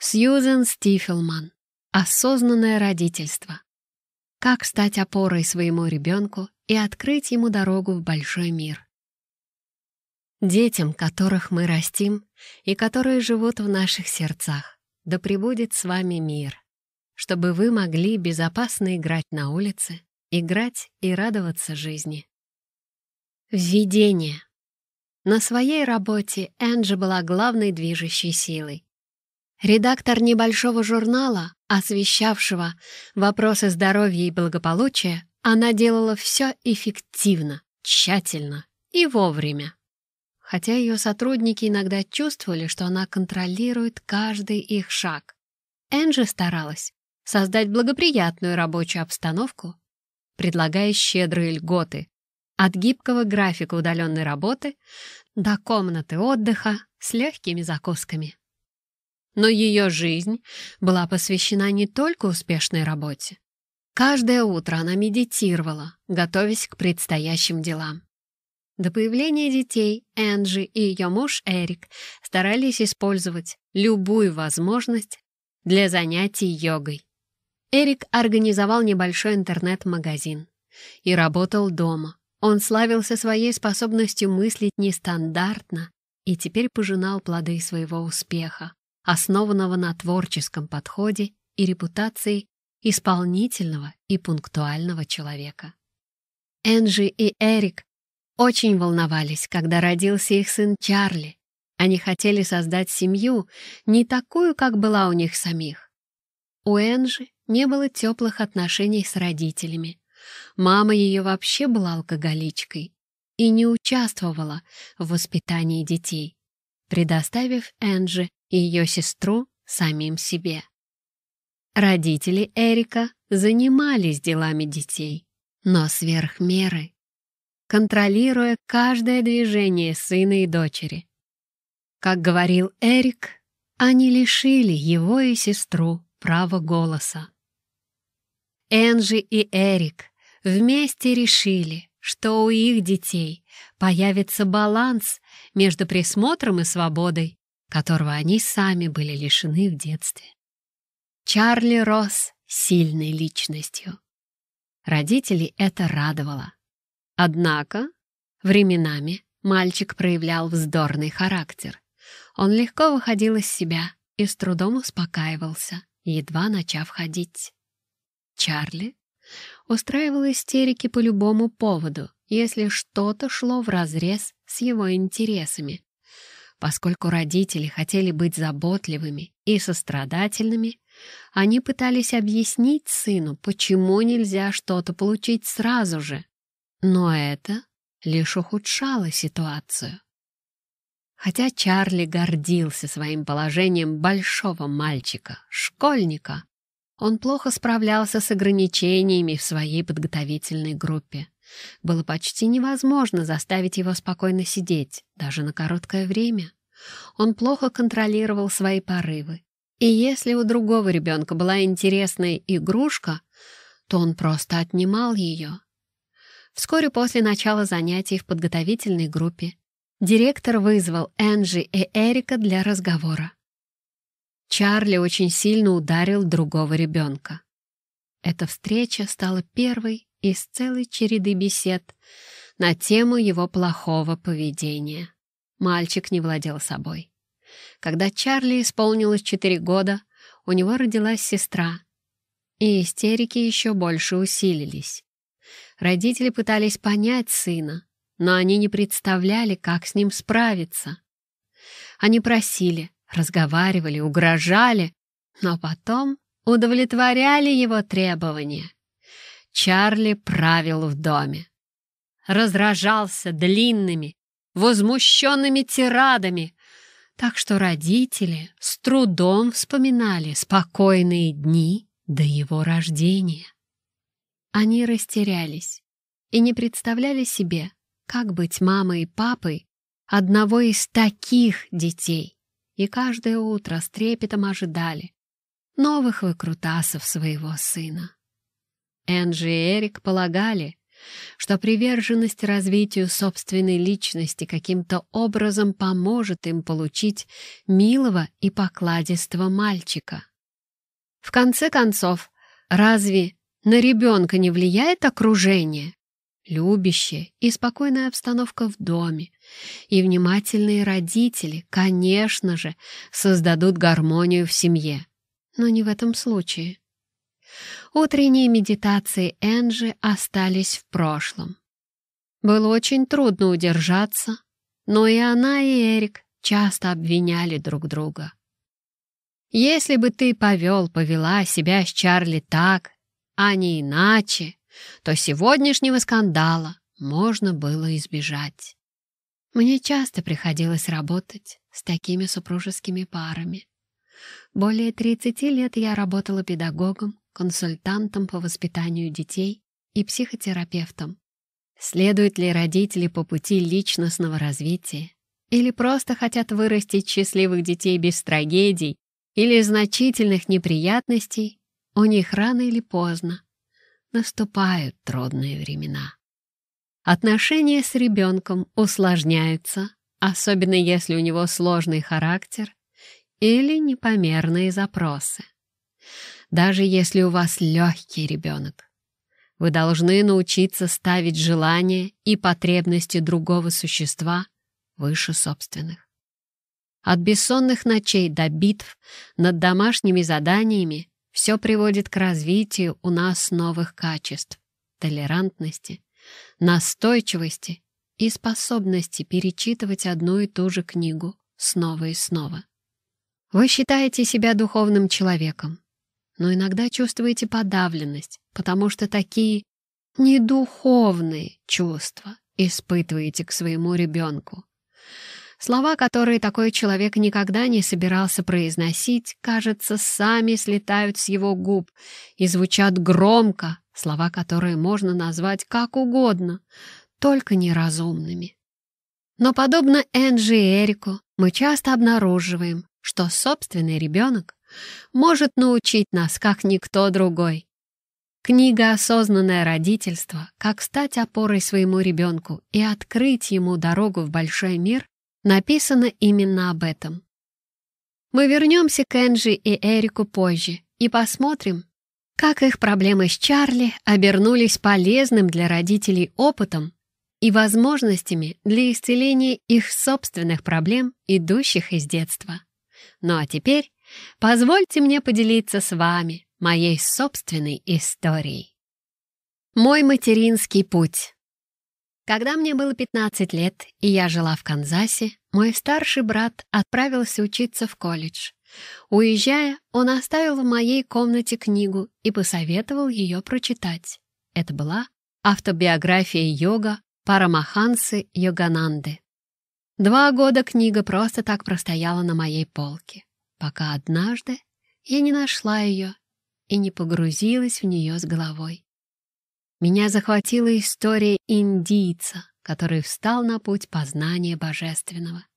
Сьюзен Стифелман. Осознанное родительство. Как стать опорой своему ребенку и открыть ему дорогу в большой мир. Детям, которых мы растим и которые живут в наших сердцах, да пребудет с вами мир, чтобы вы могли безопасно играть на улице, играть и радоваться жизни. Введение. На своей работе Энджи была главной движущей силой, Редактор небольшого журнала, освещавшего вопросы здоровья и благополучия, она делала все эффективно, тщательно и вовремя. Хотя ее сотрудники иногда чувствовали, что она контролирует каждый их шаг. Энджи старалась создать благоприятную рабочую обстановку, предлагая щедрые льготы от гибкого графика удаленной работы до комнаты отдыха с легкими закусками но ее жизнь была посвящена не только успешной работе. Каждое утро она медитировала, готовясь к предстоящим делам. До появления детей Энджи и ее муж Эрик старались использовать любую возможность для занятий йогой. Эрик организовал небольшой интернет-магазин и работал дома. Он славился своей способностью мыслить нестандартно и теперь пожинал плоды своего успеха основанного на творческом подходе и репутации исполнительного и пунктуального человека. Энджи и Эрик очень волновались, когда родился их сын Чарли. Они хотели создать семью, не такую, как была у них самих. У Энджи не было теплых отношений с родителями. Мама ее вообще была алкоголичкой и не участвовала в воспитании детей, предоставив Энджи и ее сестру самим себе. Родители Эрика занимались делами детей, но сверх меры, контролируя каждое движение сына и дочери. Как говорил Эрик, они лишили его и сестру права голоса. Энжи и Эрик вместе решили, что у их детей появится баланс между присмотром и свободой, которого они сами были лишены в детстве. Чарли рос сильной личностью. Родителей это радовало. Однако временами мальчик проявлял вздорный характер. Он легко выходил из себя и с трудом успокаивался, едва начав ходить. Чарли устраивал истерики по любому поводу, если что-то шло вразрез с его интересами, Поскольку родители хотели быть заботливыми и сострадательными, они пытались объяснить сыну, почему нельзя что-то получить сразу же. Но это лишь ухудшало ситуацию. Хотя Чарли гордился своим положением большого мальчика, школьника, он плохо справлялся с ограничениями в своей подготовительной группе. Было почти невозможно заставить его спокойно сидеть, даже на короткое время. Он плохо контролировал свои порывы. И если у другого ребенка была интересная игрушка, то он просто отнимал ее. Вскоре после начала занятий в подготовительной группе директор вызвал Энджи и Эрика для разговора. Чарли очень сильно ударил другого ребенка. Эта встреча стала первой из целой череды бесед на тему его плохого поведения. Мальчик не владел собой. Когда Чарли исполнилось четыре года, у него родилась сестра, и истерики еще больше усилились. Родители пытались понять сына, но они не представляли, как с ним справиться. Они просили, разговаривали, угрожали, но потом удовлетворяли его требования — Чарли правил в доме. Разражался длинными, возмущенными тирадами, так что родители с трудом вспоминали спокойные дни до его рождения. Они растерялись и не представляли себе, как быть мамой и папой одного из таких детей, и каждое утро с трепетом ожидали новых выкрутасов своего сына. Энджи и Эрик полагали, что приверженность развитию собственной личности каким-то образом поможет им получить милого и покладистого мальчика. В конце концов, разве на ребенка не влияет окружение? Любящая и спокойная обстановка в доме и внимательные родители, конечно же, создадут гармонию в семье. Но не в этом случае. Утренние медитации Энджи остались в прошлом. Было очень трудно удержаться, но и она, и Эрик часто обвиняли друг друга. «Если бы ты повел, повела себя с Чарли так, а не иначе, то сегодняшнего скандала можно было избежать». Мне часто приходилось работать с такими супружескими парами. Более 30 лет я работала педагогом консультантом по воспитанию детей и психотерапевтом. Следуют ли родители по пути личностного развития? Или просто хотят вырастить счастливых детей без трагедий или значительных неприятностей? У них рано или поздно наступают трудные времена. Отношения с ребенком усложняются, особенно если у него сложный характер или непомерные запросы даже если у вас легкий ребенок. Вы должны научиться ставить желания и потребности другого существа выше собственных. От бессонных ночей до битв над домашними заданиями все приводит к развитию у нас новых качеств — толерантности, настойчивости и способности перечитывать одну и ту же книгу снова и снова. Вы считаете себя духовным человеком, но иногда чувствуете подавленность, потому что такие недуховные чувства испытываете к своему ребенку. Слова, которые такой человек никогда не собирался произносить, кажется, сами слетают с его губ и звучат громко, слова, которые можно назвать как угодно, только неразумными. Но подобно Энджи и Эрику, мы часто обнаруживаем, что собственный ребенок может научить нас, как никто другой. Книга «Осознанное родительство. Как стать опорой своему ребенку и открыть ему дорогу в большой мир» написана именно об этом. Мы вернемся к Энджи и Эрику позже и посмотрим, как их проблемы с Чарли обернулись полезным для родителей опытом и возможностями для исцеления их собственных проблем, идущих из детства. Ну а теперь Позвольте мне поделиться с вами моей собственной историей. Мой материнский путь. Когда мне было 15 лет, и я жила в Канзасе, мой старший брат отправился учиться в колледж. Уезжая, он оставил в моей комнате книгу и посоветовал ее прочитать. Это была автобиография йога Парамахансы Йогананды. Два года книга просто так простояла на моей полке пока однажды я не нашла ее и не погрузилась в нее с головой. Меня захватила история индийца, который встал на путь познания божественного.